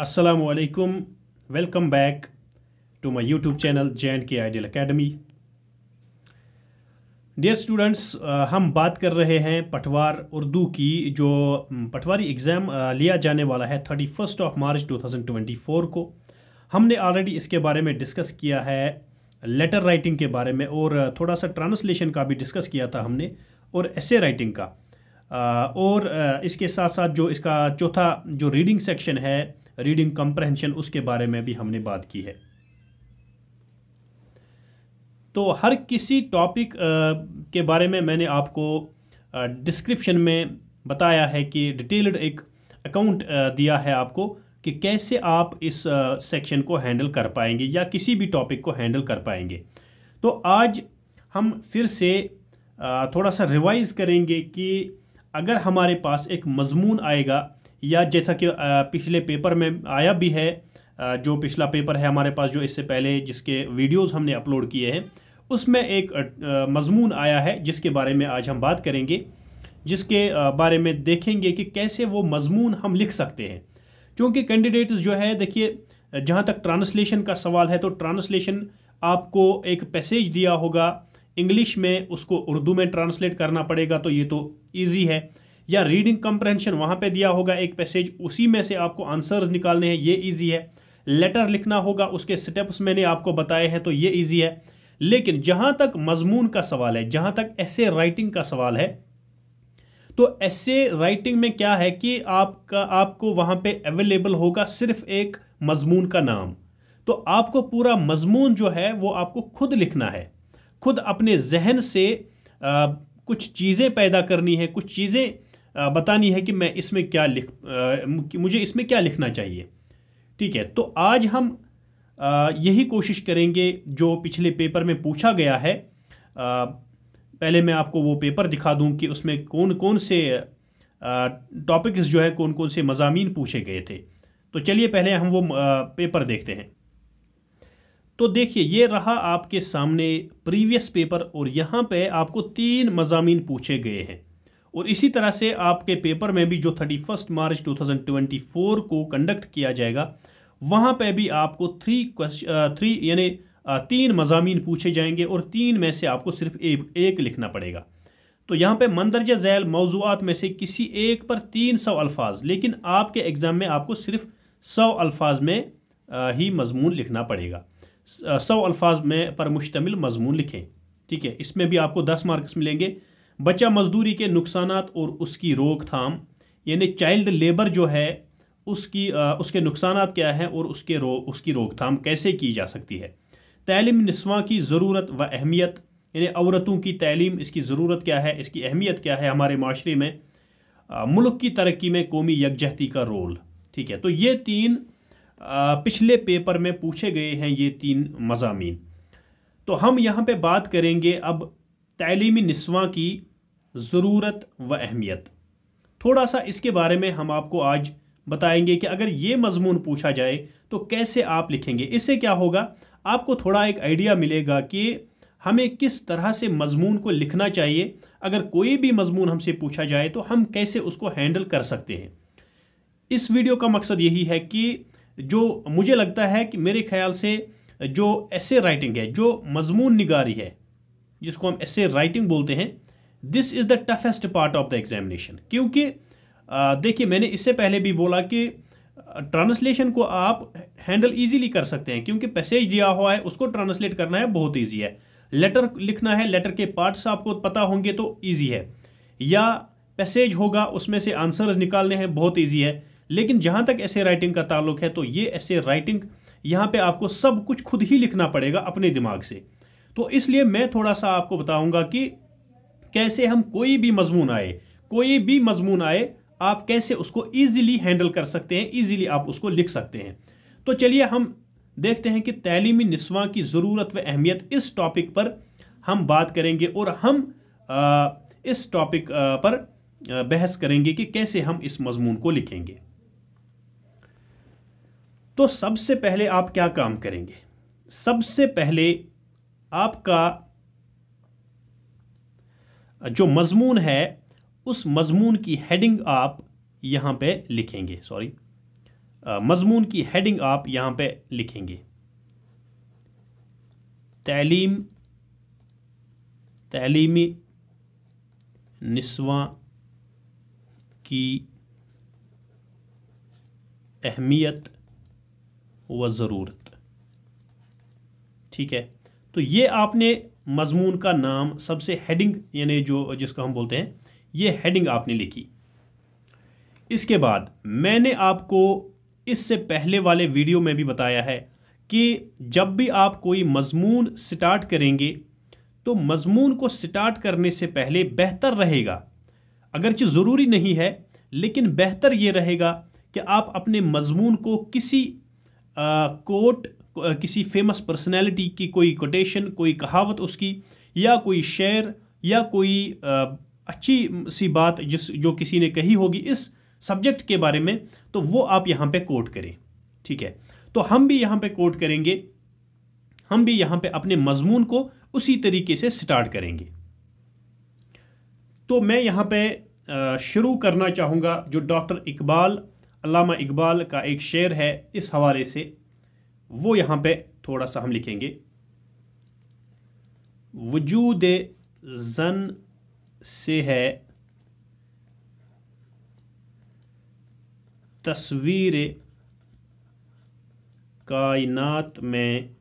असलकुम welcome back to my YouTube channel J and K ideal academy dear students हम बात कर रहे हैं पटवार उर्दू की जो पटवारी एग्ज़ाम uh, लिया जाने वाला है थर्टी फर्स्ट ऑफ मार्च 2024 को हमने ऑलरेडी इसके बारे में डिस्कस किया है लेटर राइटिंग के बारे में और थोड़ा सा ट्रांसलेशन का भी डिस्कस किया था हमने और एसे राइटिंग का uh, और uh, इसके साथ साथ जो इसका चौथा जो रीडिंग सेक्शन है रीडिंग कंप्रहेंशन उसके बारे में भी हमने बात की है तो हर किसी टॉपिक के बारे में मैंने आपको डिस्क्रिप्शन में बताया है कि डिटेल्ड एक अकाउंट दिया है आपको कि कैसे आप इस सेक्शन को हैंडल कर पाएंगे या किसी भी टॉपिक को हैंडल कर पाएंगे तो आज हम फिर से थोड़ा सा रिवाइज़ करेंगे कि अगर हमारे पास एक मजमून आएगा या जैसा कि पिछले पेपर में आया भी है जो पिछला पेपर है हमारे पास जो इससे पहले जिसके वीडियोस हमने अपलोड किए हैं उसमें एक मजमून आया है जिसके बारे में आज हम बात करेंगे जिसके बारे में देखेंगे कि कैसे वो मजमून हम लिख सकते हैं क्योंकि कैंडिडेट्स जो है देखिए जहाँ तक ट्रांसलेशन का सवाल है तो ट्रांसलेशन आपको एक पैसेज दिया होगा इंग्लिश में उसको उर्दू में ट्रांसलेट करना पड़ेगा तो ये तो ईजी है या रीडिंग कंप्रहेंशन वहां पे दिया होगा एक पैसेज उसी में से आपको आंसर्स निकालने हैं ये ईजी है लेटर लिखना होगा उसके स्टेप्स मैंने आपको बताए हैं तो ये ईजी है लेकिन जहां तक मजमून का सवाल है जहां तक ऐसे राइटिंग का सवाल है तो ऐसे राइटिंग में क्या है कि आपका आपको वहां पे अवेलेबल होगा सिर्फ एक मजमून का नाम तो आपको पूरा मजमून जो है वो आपको खुद लिखना है खुद अपने जहन से आ, कुछ चीज़ें पैदा करनी है कुछ चीज़ें बतानी है कि मैं इसमें क्या लिख मुझे इसमें क्या लिखना चाहिए ठीक है तो आज हम यही कोशिश करेंगे जो पिछले पेपर में पूछा गया है पहले मैं आपको वो पेपर दिखा दूं कि उसमें कौन कौन से टॉपिक्स जो है कौन कौन से मजामी पूछे गए थे तो चलिए पहले हम वो पेपर देखते हैं तो देखिए ये रहा आपके सामने प्रीवियस पेपर और यहाँ पे आपको तीन मजामी पूछे गए हैं और इसी तरह से आपके पेपर में भी जो थर्टी फर्स्ट मार्च 2024 को कंडक्ट किया जाएगा वहाँ पे भी आपको थ्री क्वेश्चन थ्री यानी तीन मजामी पूछे जाएंगे और तीन में से आपको सिर्फ एक एक लिखना पड़ेगा तो यहाँ पे मंदरजा झैल मौजूद में से किसी एक पर तीन सौ अल्फाज लेकिन आपके एग्ज़ाम में आपको सिर्फ सौ अल्फाज में ही मजमून लिखना पड़ेगा सौ अल्फाज में पर मुश्तमिल मजमून लिखें ठीक है इसमें भी आपको दस मार्क्स मिलेंगे बच्चा मजदूरी के नुकसान और उसकी रोकथाम यानी चाइल्ड लेबर जो है उसकी आ, उसके नुकसान क्या हैं और उसके रो उसकी रोकथाम कैसे की जा सकती है तलीम नस्वा की ज़रूरत व अहमियत यानी औरतों की तैलीम इसकी ज़रूरत क्या है इसकी अहमियत क्या है हमारे माशरे में आ, मुल्क की तरक्की में कौमी यकजहती का रोल ठीक है तो ये तीन आ, पिछले पेपर में पूछे गए हैं ये तीन मज़ामी तो हम यहाँ पर बात करेंगे अब तलीमी नस्वा की ज़रूरत व अहमियत थोड़ा सा इसके बारे में हम आपको आज बताएंगे कि अगर ये मजमून पूछा जाए तो कैसे आप लिखेंगे इससे क्या होगा आपको थोड़ा एक आइडिया मिलेगा कि हमें किस तरह से मजमून को लिखना चाहिए अगर कोई भी मजमून हमसे पूछा जाए तो हम कैसे उसको हैंडल कर सकते हैं इस वीडियो का मकसद यही है कि जो मुझे लगता है कि मेरे ख्याल से जो ऐसे राइटिंग है जो मजमून निगारी है जिसको हम ऐसे राइटिंग बोलते हैं this is the toughest part of the examination क्योंकि देखिए मैंने इससे पहले भी बोला कि ट्रांसलेशन को आप हैंडल इजीली कर सकते हैं क्योंकि पैसेज दिया हुआ है उसको ट्रांसलेट करना है बहुत ईजी है लेटर लिखना है लेटर के पार्ट्स आपको पता होंगे तो ईजी है या पैसेज होगा उसमें से आंसर्स निकालने हैं बहुत ईजी है लेकिन जहाँ तक ऐसे राइटिंग का ताल्लुक है तो ये ऐसे राइटिंग यहाँ पे आपको सब कुछ खुद ही लिखना पड़ेगा अपने दिमाग से तो इसलिए मैं थोड़ा सा आपको बताऊँगा कि कैसे हम कोई भी मजमून आए कोई भी मजमून आए आप कैसे उसको ईज़िली हैंडल कर सकते हैं ईज़िली आप उसको लिख सकते हैं तो चलिए हम देखते हैं कि तैलीमी नस्वा की ज़रूरत व अहमियत इस टॉपिक पर हम बात करेंगे और हम इस टॉपिक पर बहस करेंगे कि कैसे हम इस मजमून को लिखेंगे तो सबसे पहले आप क्या काम करेंगे सबसे पहले आपका जो मजमून है उस मजमून की हेडिंग आप यहाँ पे लिखेंगे सॉरी मजमून की हेडिंग आप यहाँ पे लिखेंगे तलीम तलीमी नस्वा की अहमियत व ज़रूरत ठीक है तो ये आपने मजमून का नाम सबसे हेडिंग यानी जो जिसको हम बोलते हैं ये हेडिंग आपने लिखी इसके बाद मैंने आपको इससे पहले वाले वीडियो में भी बताया है कि जब भी आप कोई मजमून स्टार्ट करेंगे तो मजमून को स्टार्ट करने से पहले बेहतर रहेगा अगरचि ज़रूरी नहीं है लेकिन बेहतर ये रहेगा कि आप अपने मजमून को किसी कोट किसी फेमस पर्सनैलिटी की कोई कोटेशन कोई कहावत उसकी या कोई शेर या कोई अच्छी सी बात जिस जो किसी ने कही होगी इस सब्जेक्ट के बारे में तो वो आप यहाँ पे कोट करें ठीक है तो हम भी यहाँ पे कोट करेंगे हम भी यहाँ पे अपने मजमून को उसी तरीके से स्टार्ट करेंगे तो मैं यहाँ पे शुरू करना चाहूँगा जो डॉक्टर इकबाल अलामा इकबाल का एक शेर है इस हवाले से वो यहाँ पे थोड़ा सा हम लिखेंगे वजूद जन से है तस्वीर कायनात में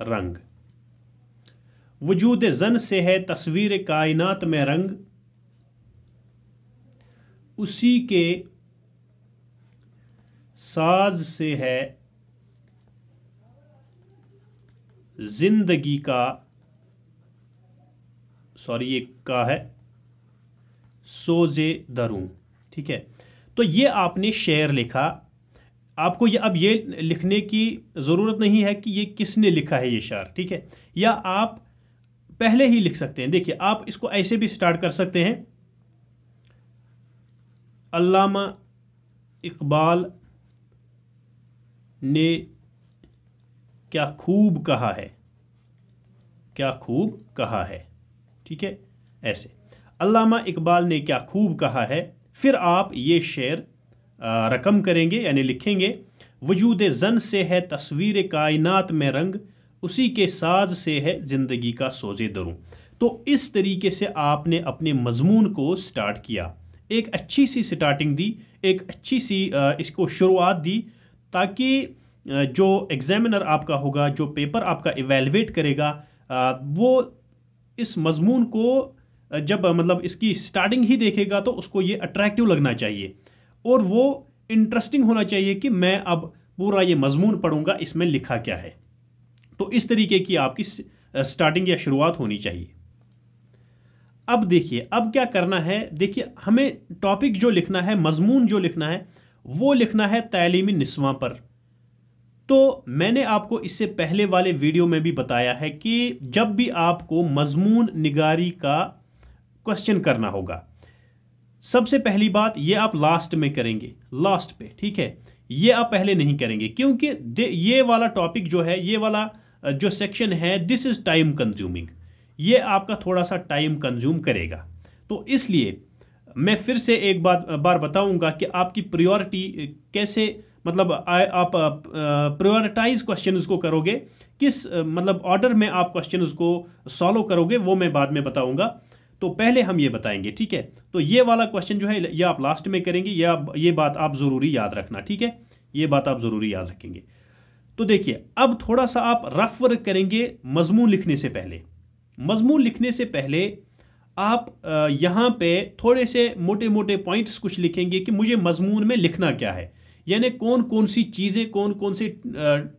रंग वजूद जन से है तस्वीर कायनात में रंग उसी के साज से है जिंदगी का सॉरी ये का है सोजे दरू ठीक है तो ये आपने शेर लिखा आपको ये अब ये लिखने की ज़रूरत नहीं है कि ये किसने लिखा है ये शार ठीक है या आप पहले ही लिख सकते हैं देखिए आप इसको ऐसे भी स्टार्ट कर सकते हैं अल्लामा इकबाल ने क्या खूब कहा है क्या खूब कहा है ठीक है ऐसे अलामा इकबाल ने क्या खूब कहा है फिर आप ये शेर रकम करेंगे यानी लिखेंगे वजूद जन से है तस्वीर कायनात में रंग उसी के साज से है ज़िंदगी का सोजे दरूँ तो इस तरीके से आपने अपने मजमून को स्टार्ट किया एक अच्छी सी स्टार्टिंग दी एक अच्छी सी इसको शुरुआत दी ताकि जो एग्ज़ामिनर आपका होगा जो पेपर आपका इवेलवेट करेगा वो इस मजमून को जब मतलब इसकी स्टार्टिंग ही देखेगा तो उसको ये अट्रैक्टिव लगना चाहिए और वो इंटरेस्टिंग होना चाहिए कि मैं अब पूरा ये मजमून पढ़ूंगा इसमें लिखा क्या है तो इस तरीके की आपकी स्टार्टिंग या शुरुआत होनी चाहिए अब देखिए अब क्या करना है देखिए हमें टॉपिक जो लिखना है मजमून जो लिखना है वो लिखना है तैलीमी नस्वा पर तो मैंने आपको इससे पहले वाले वीडियो में भी बताया है कि जब भी आपको मजमून निगारी का क्वेश्चन करना होगा सबसे पहली बात ये आप लास्ट में करेंगे लास्ट पे ठीक है ये आप पहले नहीं करेंगे क्योंकि ये वाला टॉपिक जो है ये वाला जो सेक्शन है दिस इज़ टाइम कंज्यूमिंग ये आपका थोड़ा सा टाइम कंज्यूम करेगा तो इसलिए मैं फिर से एक बात बार बताऊंगा कि आपकी प्रायोरिटी कैसे मतलब आ, आप प्रायोरिटाइज क्वेश्चन को करोगे किस मतलब ऑर्डर में आप क्वेश्चन को सॉल्व करोगे वो मैं बाद में बताऊंगा तो पहले हम ये बताएंगे ठीक है तो ये वाला क्वेश्चन जो है ये आप लास्ट में करेंगे या ये बात आप ज़रूरी याद रखना ठीक है ये बात आप ज़रूरी याद रखेंगे तो देखिए अब थोड़ा सा आप रफ वर्क करेंगे मज़मू लिखने से पहले मज़मू लिखने से पहले आप यहाँ पे थोड़े से मोटे मोटे पॉइंट्स कुछ लिखेंगे कि मुझे मजमून में लिखना क्या है यानी कौन कौन सी चीज़ें कौन कौन से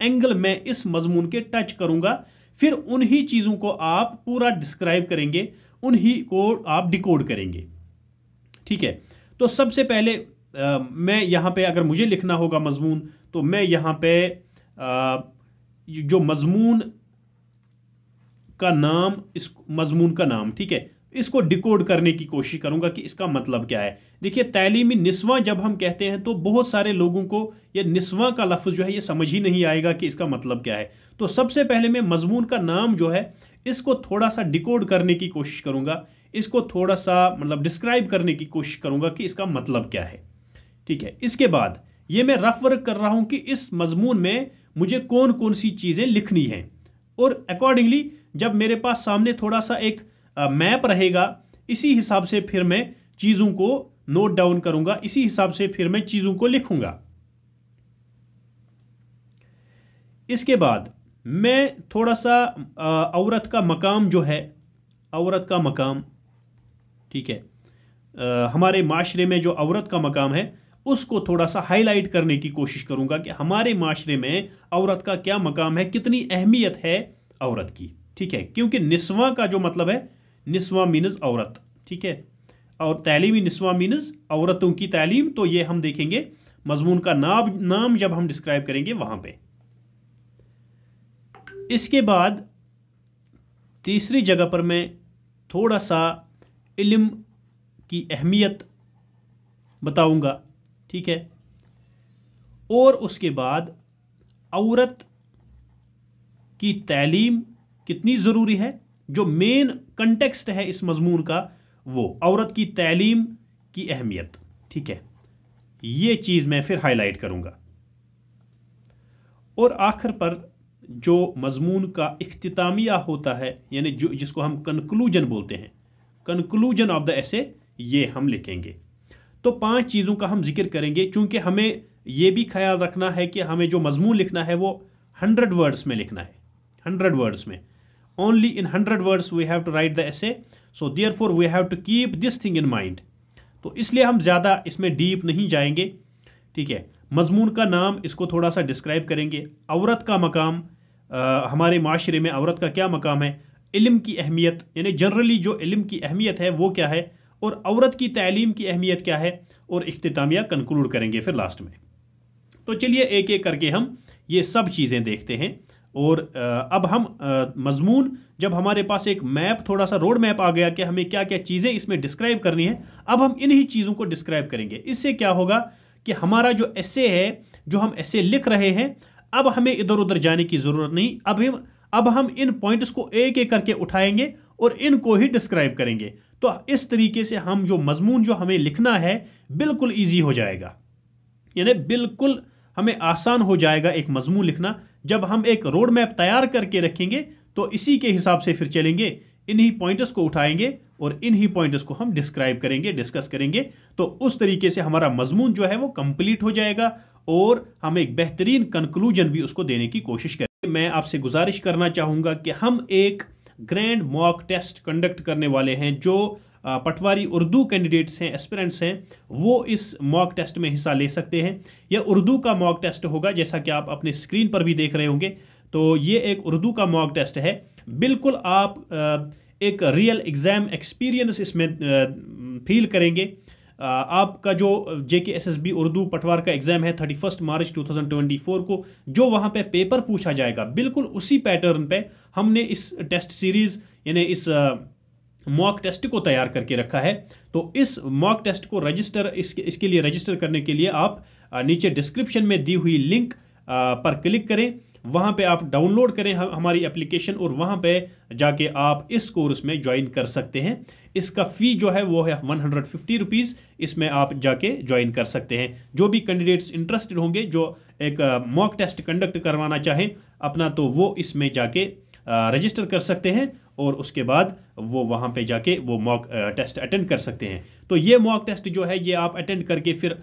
एंगल मैं इस मजमून के टच करूँगा फिर उन्हीं चीज़ों को आप पूरा डिस्क्राइब करेंगे उन्हीं को आप डिकोड करेंगे ठीक है तो सबसे पहले आ, मैं यहाँ पे अगर मुझे लिखना होगा मजमून तो मैं यहाँ पे आ, जो मजमून का नाम इस मजमून का नाम ठीक है इसको डिकोड करने की कोशिश करूंगा कि इसका मतलब क्या है देखिए तैलीमी निस्वा जब हम कहते हैं तो बहुत सारे लोगों को यह निस्वा का लफ्ज़ जो है ये समझ ही नहीं आएगा कि इसका मतलब क्या है तो सबसे पहले मैं मजमून का नाम जो है इसको थोड़ा सा डिकोड करने की कोशिश करूंगा इसको थोड़ा सा मतलब डिस्क्राइब करने की कोशिश करूंगा कि इसका मतलब क्या है ठीक है इसके बाद ये मैं रफ वर्क कर रहा हूँ कि इस मजमून में मुझे कौन कौन सी चीज़ें लिखनी हैं और अकॉर्डिंगली जब मेरे पास सामने थोड़ा सा एक मैप रहेगा इसी हिसाब से फिर मैं चीज़ों को नोट डाउन करूंगा इसी हिसाब से फिर मैं चीज़ों को लिखूंगा इसके बाद मैं थोड़ा सा औरत का मकाम जो है औरत का मकाम ठीक है आ, हमारे माशरे में जो औरत का मकाम है उसको थोड़ा सा हाईलाइट करने की कोशिश करूंगा कि हमारे माशरे में औरत का क्या मकाम है कितनी अहमियत है औरत की ठीक है क्योंकि निस्वा का जो मतलब है नस्वा मीनज औरत ठीक है और तलीमी नस्वा मीनस औरतों की तालीम तो ये हम देखेंगे मजमून का नाम नाम जब हम डिस्क्राइब करेंगे वहां पे इसके बाद तीसरी जगह पर मैं थोड़ा सा इल्म की अहमियत बताऊंगा ठीक है और उसके बाद औरत की तालीम कितनी ज़रूरी है जो मेन कंटेक्स्ट है इस मजमून का वो औरत की तैलीम की अहमियत ठीक है ये चीज़ मैं फिर हाईलाइट करूँगा और आखिर पर जो मजमून का अख्तितामिया होता है यानी जो जिसको हम कंक्लूजन बोलते हैं कंक्लूजन ऑफ द ऐसे ये हम लिखेंगे तो पांच चीज़ों का हम जिक्र करेंगे चूँकि हमें ये भी ख्याल रखना है कि हमें जो मजमून लिखना है वो हंड्रेड वर्ड्स में लिखना है हंड्रेड वर्ड्स में only in 100 words we have to write the essay so therefore we have to keep this thing in mind तो इसलिए हम ज़्यादा इसमें डीप नहीं जाएंगे ठीक है मजमून का नाम इसको थोड़ा सा डिस्क्राइब करेंगे औरत का मकाम आ, हमारे माशरे में औरत का क्या मकाम है इल्म की अहमियत यानी जनरली जो इल्म की अहमियत है वो क्या है और औरत की तालीम की अहमियत क्या है और अख्तामिया कंक्लूड करेंगे फिर लास्ट में तो चलिए एक एक करके हम ये सब चीज़ें देखते हैं और अब हम मजमून जब हमारे पास एक मैप थोड़ा सा रोड मैप आ गया कि हमें क्या क्या चीज़ें इसमें डिस्क्राइब करनी है अब हम इन्हीं चीज़ों को डिस्क्राइब करेंगे इससे क्या होगा कि हमारा जो ऐसे है जो हम ऐसे लिख रहे हैं अब हमें इधर उधर जाने की ज़रूरत नहीं अब हम अब हम इन पॉइंट्स को एक एक करके उठाएंगे और इनको ही डिस्क्राइब करेंगे तो इस तरीके से हम जो मजमून जो हमें लिखना है बिल्कुल ईजी हो जाएगा यानी बिल्कुल हमें आसान हो जाएगा एक मजमून लिखना जब हम एक रोड मैप तैयार करके रखेंगे तो इसी के हिसाब से फिर चलेंगे इन्हीं पॉइंट्स को उठाएंगे और इन्हीं पॉइंट्स को हम डिस्क्राइब करेंगे डिस्कस करेंगे तो उस तरीके से हमारा मजमून जो है वो कंप्लीट हो जाएगा और हम एक बेहतरीन कंक्लूजन भी उसको देने की कोशिश करेंगे मैं आपसे गुजारिश करना चाहूँगा कि हम एक ग्रैंड मॉक टेस्ट कंडक्ट करने वाले हैं जो पटवारी उर्दू कैंडिडेट्स हैं एस्पिरेंट्स हैं वो इस मॉक टेस्ट में हिस्सा ले सकते हैं यह उर्दू का मॉक टेस्ट होगा जैसा कि आप अपने स्क्रीन पर भी देख रहे होंगे तो ये एक उर्दू का मॉक टेस्ट है बिल्कुल आप एक रियल एग्ज़ाम एक्सपीरियंस इसमें फील करेंगे आपका जो जे के एस एस बी उर्दू पटवार का एग्ज़ाम है thirty first March two thousand twenty four को जो वहाँ पे पेपर पूछा जाएगा बिल्कुल उसी पैटर्न पे हमने इस टेस्ट सीरीज़ यानी इस मॉक टेस्ट को तैयार करके रखा है तो इस मॉक टेस्ट को रजिस्टर इसके इसके लिए रजिस्टर करने के लिए आप नीचे डिस्क्रिप्शन में दी हुई लिंक पर क्लिक करें वहाँ पे आप डाउनलोड करें हमारी एप्लीकेशन और वहाँ पे जाके आप इस कोर्स में ज्वाइन कर सकते हैं इसका फ़ी जो है वो है वन हंड्रेड फिफ्टी रुपीज़ इसमें आप जाके ज्वाइन कर सकते हैं जो भी कैंडिडेट्स इंटरेस्टेड होंगे जो एक मॉक टेस्ट कंडक्ट करवाना चाहें अपना तो वो इसमें जाके रजिस्टर कर सकते हैं और उसके बाद वो वहाँ पे जाके वो मॉक टेस्ट अटेंड कर सकते हैं तो ये मॉक टेस्ट जो है ये आप अटेंड करके फिर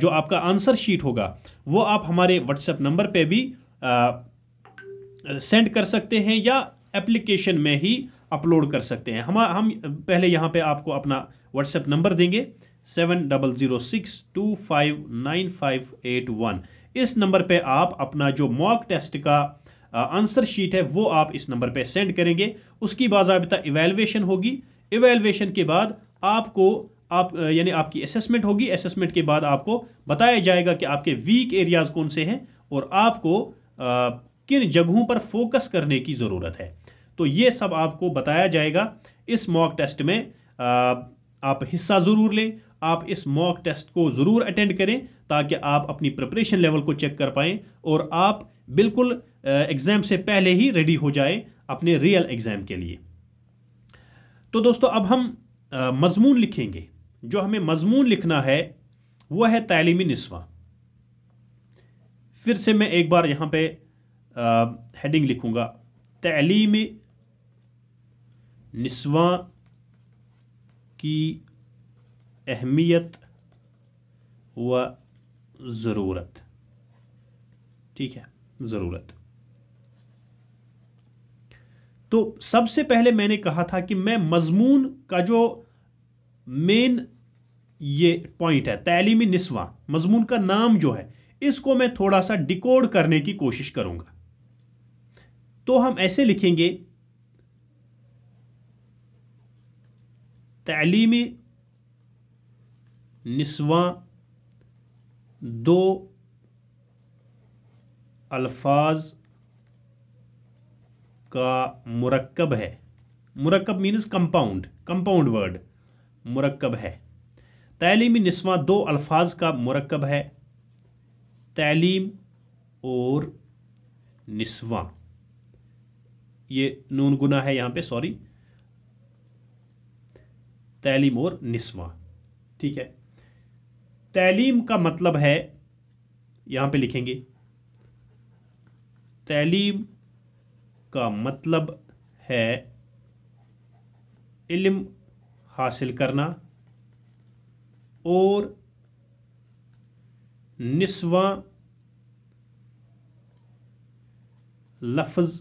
जो आपका आंसर शीट होगा वो आप हमारे व्हाट्सएप नंबर पे भी सेंड कर सकते हैं या एप्लीकेशन में ही अपलोड कर सकते हैं हम हम पहले यहाँ पे आपको अपना व्हाट्सएप नंबर देंगे seven double zero six two five nine five eight one इस नंबर पे आप अपना जो मॉक टेस्ट का आंसर शीट है वो आप इस नंबर पे सेंड करेंगे उसकी बाबा इवेलुएशन होगी इवेलुएशन के बाद आपको आप यानी आपकी असेसमेंट होगी असेसमेंट के बाद आपको बताया जाएगा कि आपके वीक एरियाज़ कौन से हैं और आपको आ, किन जगहों पर फोकस करने की ज़रूरत है तो ये सब आपको बताया जाएगा इस मॉक टेस्ट में आ, आप हिस्सा ज़रूर लें आप इस मॉक टेस्ट को ज़रूर अटेंड करें ताकि आप अपनी प्रिपरेशन लेवल को चेक कर पाएँ और आप बिल्कुल एग्ज़ाम से पहले ही रेडी हो जाए अपने रियल एग्ज़ाम के लिए तो दोस्तों अब हम मजमून लिखेंगे जो हमें मजमून लिखना है वह है तलीमी नस्वा फिर से मैं एक बार यहां पे हेडिंग लिखूंगा तलीमी नस्वा की अहमियत व ज़रूरत ठीक है ज़रूरत तो सबसे पहले मैंने कहा था कि मैं मजमून का जो मेन ये पॉइंट है तलीमी नस्वा मजमून का नाम जो है इसको मैं थोड़ा सा डिकोड करने की कोशिश करूंगा तो हम ऐसे लिखेंगे तलीमी नस्वा दो अल्फाज का मुरक्कब है मुरक्कब मीन्स कंपाउंड कंपाउंड वर्ड मुरक्कब है तलीमी नस्वा दो अल्फाज का मुरक्कब है तैलीम और नस्वा ये नून गुना है यहाँ पे सॉरी तैलीम और नस्वा ठीक है तैलीम का मतलब है यहाँ पे लिखेंगे तैलीम का मतलब है इल्म हासिल करना और निस्वा लफ्ज़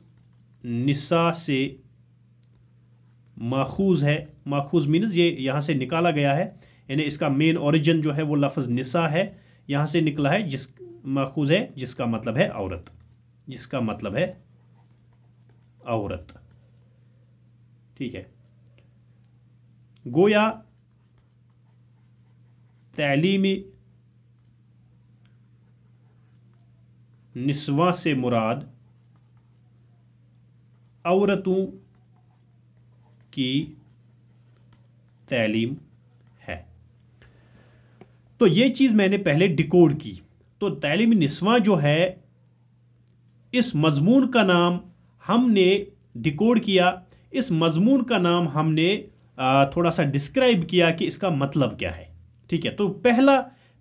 निसा से माखूज़ है माखूज़ मीनस ये यहाँ से निकाला गया है यानी इसका मेन ओरिजिन जो है वो लफ्ज़ निसा है यहाँ से निकला है जिस माखूज़ है जिसका मतलब है औरत जिसका मतलब है औरत ठीक है गोया तैलीमी नस्वा से मुराद औरतों की तलीम है तो ये चीज़ मैंने पहले डिकोड की तो तलीम नस्वा जो है इस मजमून का नाम हमने डिकोड किया इस मजमून का नाम हमने थोड़ा सा डिस्क्राइब किया कि इसका मतलब क्या है ठीक है तो पहला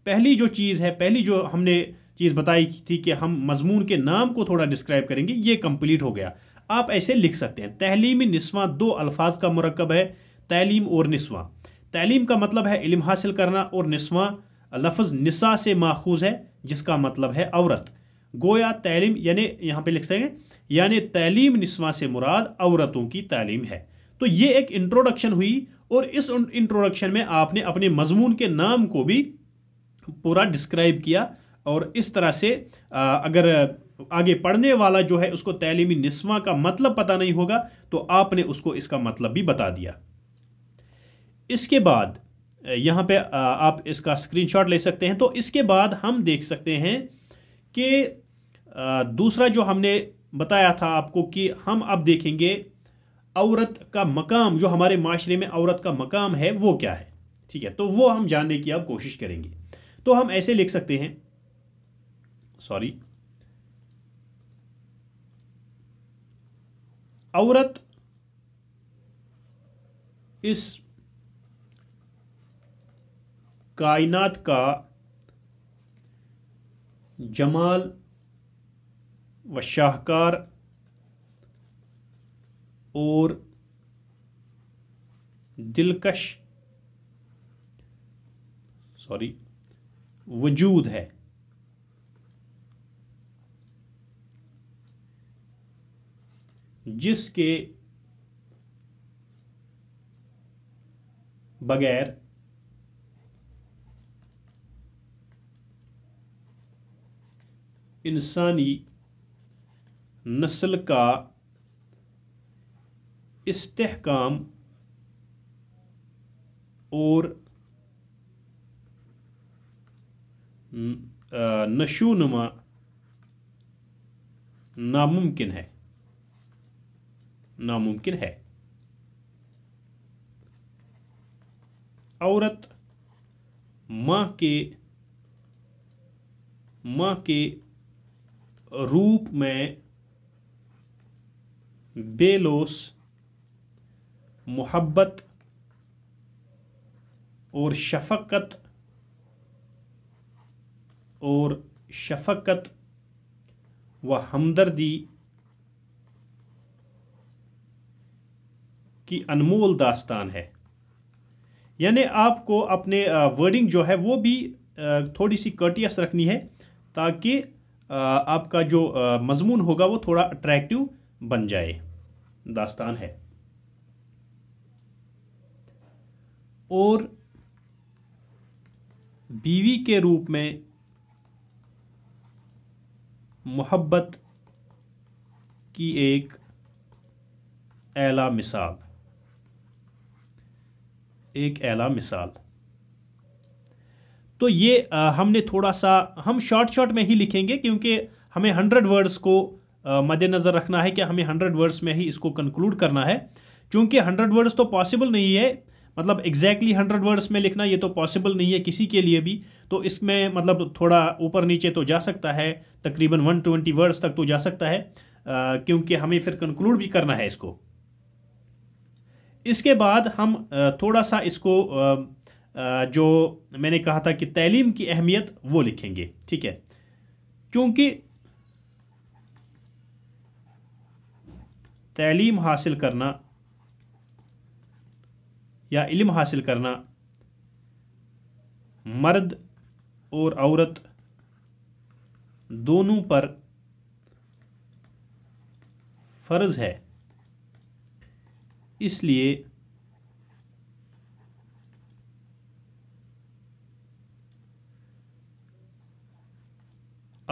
पहली जो चीज़ है पहली जो हमने चीज़ बताई थी कि हम मजमून के नाम को थोड़ा डिस्क्राइब करेंगे ये कंप्लीट हो गया आप ऐसे लिख सकते हैं तहलीमी नस्वा दो अल्फाज का मरकब है तैलीम और नस्वा तलीम का मतलब है इलम हासिल करना और नस्वा लफ्ज़ नसा से माखूज है जिसका मतलब है औरत गोया तैलीम यानी यहाँ पे लिख सकेंगे यानी तैलीम निस्वा से मुराद औरतों की तालीम है तो ये एक इंट्रोडक्शन हुई और इस इंट्रोडक्शन में आपने अपने मजमून के नाम को भी पूरा डिस्क्राइब किया और इस तरह से अगर आगे पढ़ने वाला जो है उसको तैलीमी नस्वा का मतलब पता नहीं होगा तो आपने उसको इसका मतलब भी बता दिया इसके बाद यहाँ पे आप इसका स्क्रीनशॉट ले सकते हैं तो इसके बाद हम देख सकते हैं कि दूसरा जो हमने बताया था आपको कि हम अब देखेंगे औरत का मकाम जो हमारे माशरे में औरत का मकाम है वो क्या है ठीक है तो वो हम जानने की अब कोशिश करेंगे तो हम ऐसे लिख सकते हैं सॉरी औरत इस कायनात का जमाल व शाहकार और दिलकश सॉरी वजूद है जिसके बगैर इंसानी नस्ल का इस्तेकाम और नशोनुमा नामुमकिन है नामुमकिन है औरत माँ के माँ के रूप में बेलोस मोहब्बत और शफकत और शफकत व हमदर्दी की अनमोल दास्तान है यानी आपको अपने वर्डिंग जो है वो भी थोड़ी सी कर्टियस रखनी है ताकि आपका जो मजमून होगा वो थोड़ा अट्रैक्टिव बन जाए दास्तान है और बीवी के रूप में मोहब्बत की एक एला मिसाल एक एला मिसाल तो ये हमने थोड़ा सा हम शॉर्ट शॉर्ट में ही लिखेंगे क्योंकि हमें हंड्रेड वर्ड्स को मद्देनज़र रखना है कि हमें हंड्रेड वर्ड्स में ही इसको कंक्लूड करना है क्योंकि हंड्रेड वर्ड्स तो पॉसिबल नहीं है मतलब एग्जैक्टली हंड्रेड वर्ड्स में लिखना ये तो पॉसिबल नहीं है किसी के लिए भी तो इसमें मतलब थोड़ा ऊपर नीचे तो जा सकता है तकरीबन वन ट्वेंटी वर्ड्स तक तो जा सकता है क्योंकि हमें फिर कंक्लूड भी करना है इसको इसके बाद हम थोड़ा सा इसको जो मैंने कहा था कि तैलीम की अहमियत वो लिखेंगे ठीक है क्योंकि तलीम हासिल करना या इल्म हासिल करना मर्द और औरत दोनों पर फ़र्ज़ है इसलिए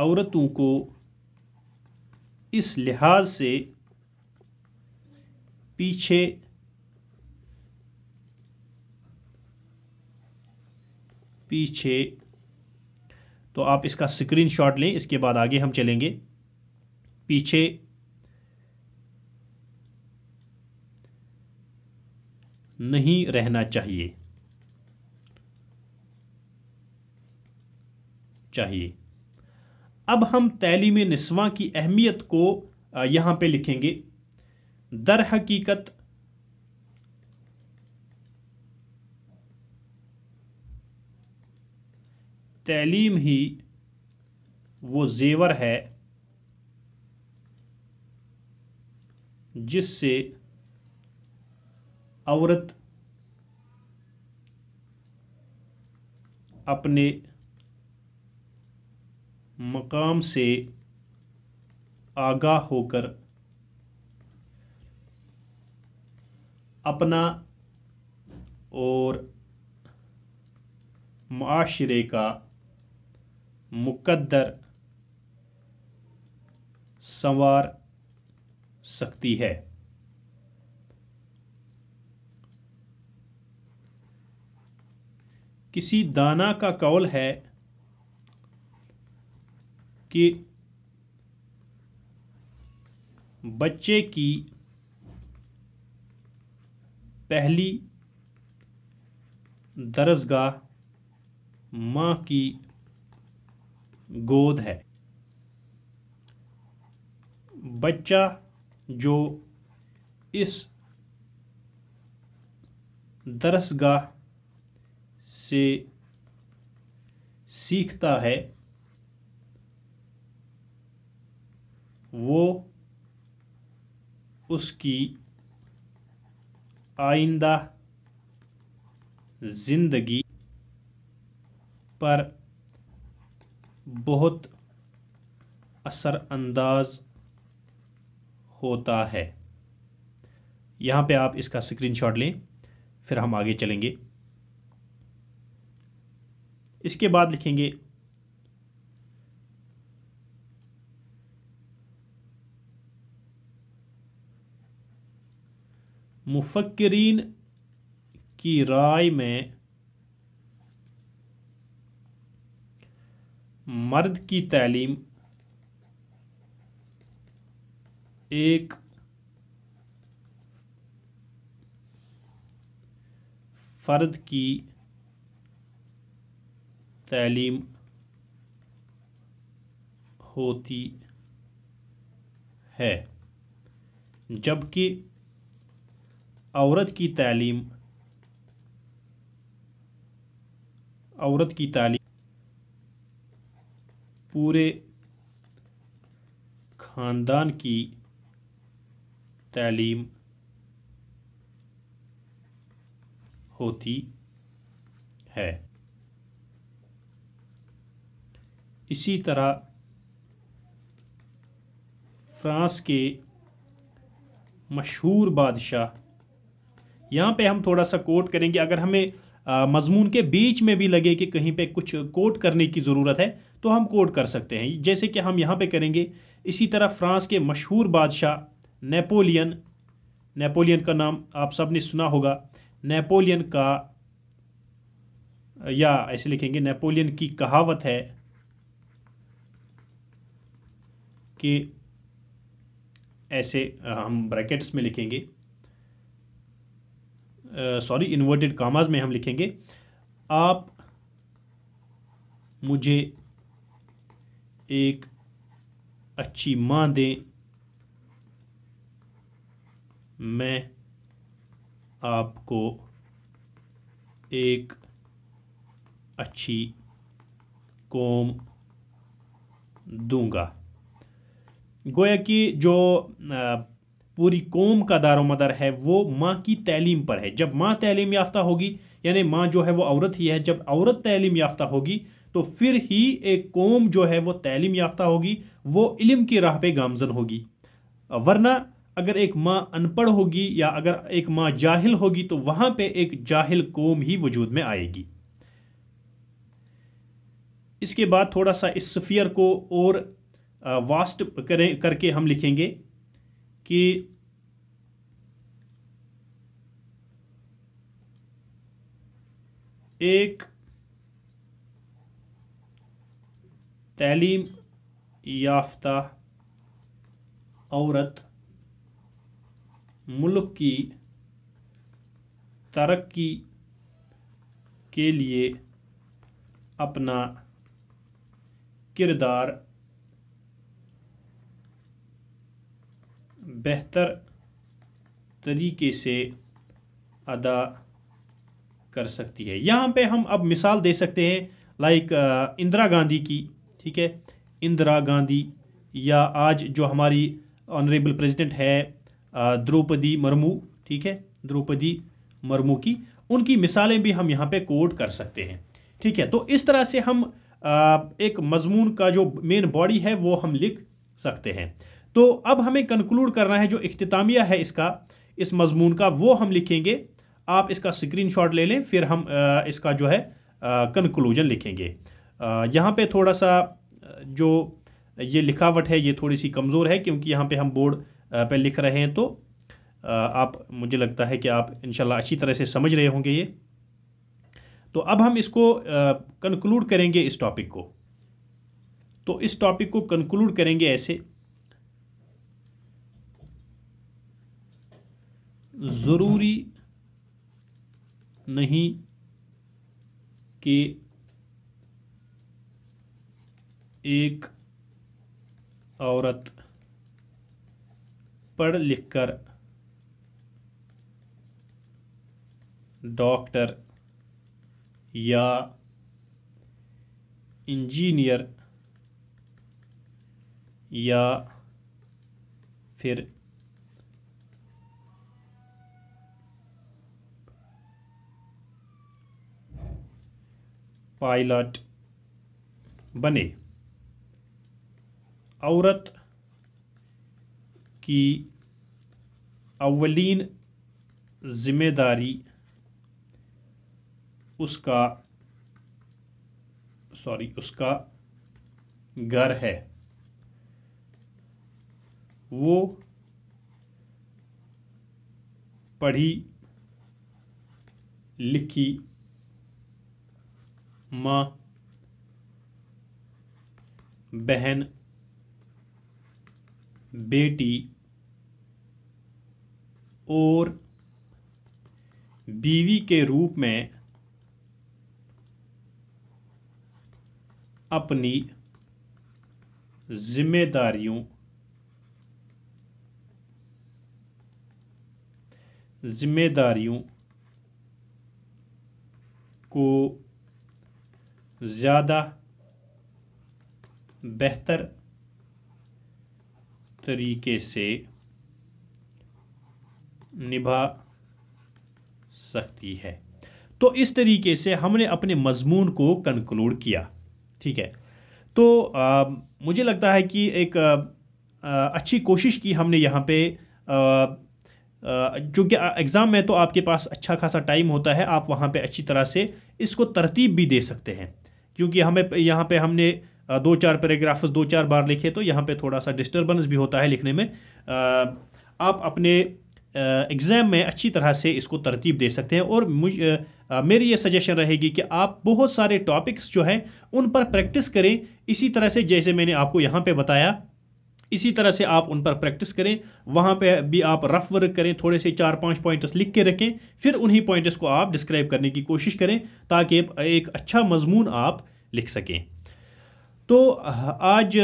औरतों को इस लिहाज से पीछे पीछे तो आप इसका स्क्रीनशॉट लें इसके बाद आगे हम चलेंगे पीछे नहीं रहना चाहिए चाहिए अब हम तैलीम नस्वा की अहमियत को यहां पे लिखेंगे दर हकीकत तलीम ही वो जेवर है जिससे औरत अपने मकाम से आगाह होकर अपना और माशरे का मुकद्दर संवार सकती है किसी दाना का कौल है कि बच्चे की पहली दरसगाह माँ की गोद है बच्चा जो इस दरसगाह से सीखता है वो उसकी आइंदा ज़िंदगी पर बहुत असरअंदाज होता है यहाँ पे आप इसका स्क्रीनशॉट लें फिर हम आगे चलेंगे इसके बाद लिखेंगे मुफक्रीन की राय में मर्द की तालीम एक फ़र्द की तालीम होती है जबकि औरत की तालीम औरत की तालीम पूरे ख़ानदान की तालीम होती है इसी तरह फ्रांस के मशहूर बादशाह यहाँ पे हम थोड़ा सा कोट करेंगे अगर हमें मजमून के बीच में भी लगे कि कहीं पे कुछ कोट करने की ज़रूरत है तो हम कोट कर सकते हैं जैसे कि हम यहाँ पे करेंगे इसी तरह फ्रांस के मशहूर बादशाह नेपोलियन नेपोलियन का नाम आप सब ने सुना होगा नेपोलियन का या ऐसे लिखेंगे नेपोलियन की कहावत है कि ऐसे हम ब्रैकेट्स में लिखेंगे सॉरी इन्वर्टेड कामाज में हम लिखेंगे आप मुझे एक अच्छी माँ दें मैं आपको एक अच्छी कौम दूंगा गोया कि जो आ, पूरी कौम का दारोमदार है वो माँ की तैलीम पर है जब माँ तैलीम याफ्ता होगी यानी माँ जो है वो औरत ही है जब औरत तैलीम याफ्ता होगी तो फिर ही एक कौम जो है वो तैलीम याफ्ता होगी वो इल्म की राह पे गामजन होगी वरना अगर एक माँ अनपढ़ होगी या अगर एक माँ जाहिल होगी तो वहाँ पे एक जाहिल कौम ही वजूद में आएगी इसके बाद थोड़ा सा इस सफ़ियर को और वास्ट करें करके हम लिखेंगे कि एक तलीम याफ्ता औरत मुल्क की तरक्की के लिए अपना किरदार बेहतर तरीके से अदा कर सकती है यहाँ पे हम अब मिसाल दे सकते हैं लाइक uh, इंदिरा गांधी की ठीक है इंदिरा गांधी या आज जो हमारी ऑनरेबल प्रेसिडेंट है uh, द्रौपदी मुर्मू ठीक है द्रौपदी मुर्मू की उनकी मिसालें भी हम यहाँ पे कोट कर सकते हैं ठीक है तो इस तरह से हम uh, एक मजमून का जो मेन बॉडी है वो हम लिख सकते हैं तो अब हमें कंक्लूड करना है जो अख्तामिया है इसका इस मजमून का वो हम लिखेंगे आप इसका स्क्रीनशॉट ले लें फिर हम इसका जो है कंक्लूजन लिखेंगे यहाँ पे थोड़ा सा जो ये लिखावट है ये थोड़ी सी कमज़ोर है क्योंकि यहाँ पे हम बोर्ड पे लिख रहे हैं तो आप मुझे लगता है कि आप इन अच्छी तरह से समझ रहे होंगे ये तो अब हम इसको कंक्लूड करेंगे इस टॉपिक को तो इस टॉपिक को कंक्लूड करेंगे ऐसे ज़रूरी नहीं कि एक औरत पढ़ लिख कर डॉक्टर या इंजीनियर या फिर पायलट बने औरत की अवलिन ज़िम्मेदारी उसका सॉरी उसका घर है वो पढ़ी लिखी माँ बहन बेटी और बीवी के रूप में अपनी जिम्मेदारियों जिम्मेदारियों को ज़्यादा बेहतर तरीके से निभा सकती है तो इस तरीके से हमने अपने मजमून को कंक्लूड किया ठीक है तो आ, मुझे लगता है कि एक आ, आ, अच्छी कोशिश की हमने यहाँ पे चूँकि एग्ज़ाम में तो आपके पास अच्छा खासा टाइम होता है आप वहाँ पे अच्छी तरह से इसको तरतीब भी दे सकते हैं क्योंकि हमें यहाँ पे हमने दो चार पैराग्राफ्स दो चार बार लिखे तो यहाँ पे थोड़ा सा डिस्टर्बेंस भी होता है लिखने में आप अपने एग्ज़ाम में अच्छी तरह से इसको तरतीब दे सकते हैं और मुझ मेरी ये सजेशन रहेगी कि आप बहुत सारे टॉपिक्स जो हैं उन पर प्रैक्टिस करें इसी तरह से जैसे मैंने आपको यहाँ पर बताया इसी तरह से आप उन पर प्रैक्टिस करें वहाँ पे भी आप रफ़ वर्क करें थोड़े से चार पांच पॉइंट्स लिख के रखें फिर उन्हीं पॉइंट्स को आप डिस्क्राइब करने की कोशिश करें ताकि एक अच्छा मजमून आप लिख सकें तो आज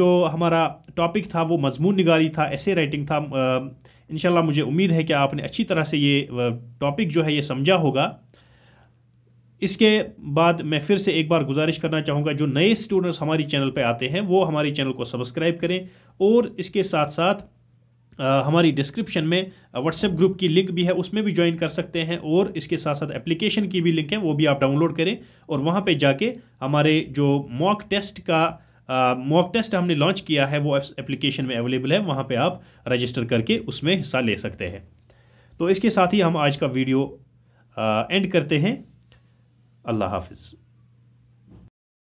जो हमारा टॉपिक था वो मजमून निगारी था ऐसे राइटिंग था इन मुझे उम्मीद है कि आपने अच्छी तरह से ये टॉपिक जो है ये समझा होगा इसके बाद मैं फिर से एक बार गुजारिश करना चाहूँगा जो नए स्टूडेंट्स हमारी चैनल पर आते हैं वो हमारे चैनल को सब्सक्राइब करें और इसके साथ साथ आ, हमारी डिस्क्रिप्शन में व्हाट्सएप ग्रुप की लिंक भी है उसमें भी ज्वाइन कर सकते हैं और इसके साथ साथ एप्लीकेशन की भी लिंक है वो भी आप डाउनलोड करें और वहाँ पे जाके हमारे जो मॉक टेस्ट का मॉक टेस्ट हमने लॉन्च किया है वो एप्लीकेशन में अवेलेबल है वहाँ पे आप रजिस्टर करके उसमें हिस्सा ले सकते हैं तो इसके साथ ही हम आज का वीडियो एंड करते हैं अल्लाह हाफिज़